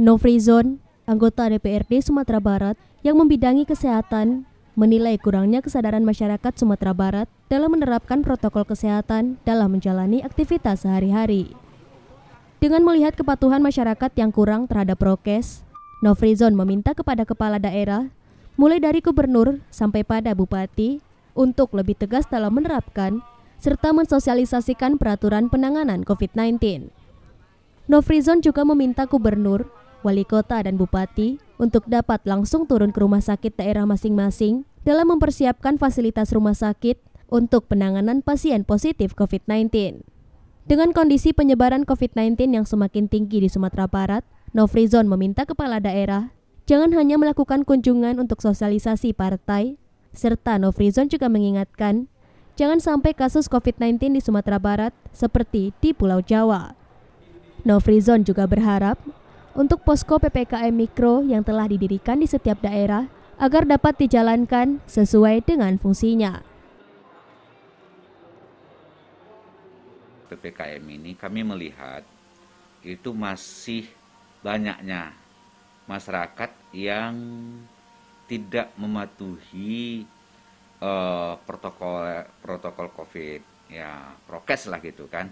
Nofri Zon, anggota DPRD Sumatera Barat yang membidangi kesehatan, menilai kurangnya kesadaran masyarakat Sumatera Barat dalam menerapkan protokol kesehatan dalam menjalani aktivitas sehari-hari. Dengan melihat kepatuhan masyarakat yang kurang terhadap prokes, Nofrizon meminta kepada kepala daerah, mulai dari gubernur sampai pada bupati, untuk lebih tegas dalam menerapkan serta mensosialisasikan peraturan penanganan COVID-19. Nofrizon juga meminta gubernur wali kota dan bupati untuk dapat langsung turun ke rumah sakit daerah masing-masing dalam mempersiapkan fasilitas rumah sakit untuk penanganan pasien positif COVID-19. Dengan kondisi penyebaran COVID-19 yang semakin tinggi di Sumatera Barat, Nofrizon meminta kepala daerah jangan hanya melakukan kunjungan untuk sosialisasi partai, serta Nofrizon juga mengingatkan jangan sampai kasus COVID-19 di Sumatera Barat seperti di Pulau Jawa. Nofrizon juga berharap untuk posko PPKM mikro yang telah didirikan di setiap daerah agar dapat dijalankan sesuai dengan fungsinya. PPKM ini kami melihat itu masih banyaknya masyarakat yang tidak mematuhi uh, protokol protokol COVID ya prokes lah gitu kan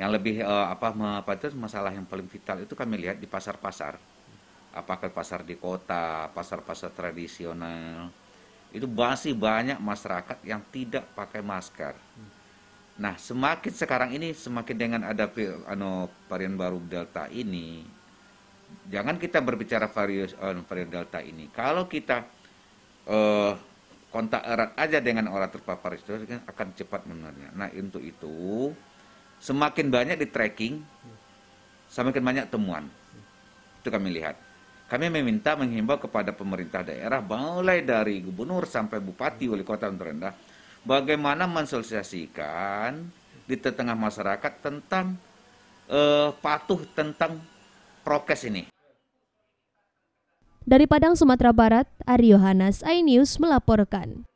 yang lebih uh, apa, apa itu masalah yang paling vital itu kami lihat di pasar-pasar apakah pasar di kota pasar-pasar tradisional itu masih banyak masyarakat yang tidak pakai masker nah semakin sekarang ini semakin dengan ada ano varian baru delta ini jangan kita berbicara uh, varian delta ini kalau kita uh, kontak erat aja dengan orang terpapar itu akan cepat menurunnya nah untuk itu Semakin banyak di tracking, semakin banyak temuan. Itu kami lihat. Kami meminta menghimbau kepada pemerintah daerah, mulai dari gubernur sampai bupati, wali kota dan terendah, bagaimana mensosialisasikan di tengah masyarakat tentang eh, patuh tentang prokes ini. Dari Padang, Sumatera Barat, Ari Yohanes, iNews melaporkan.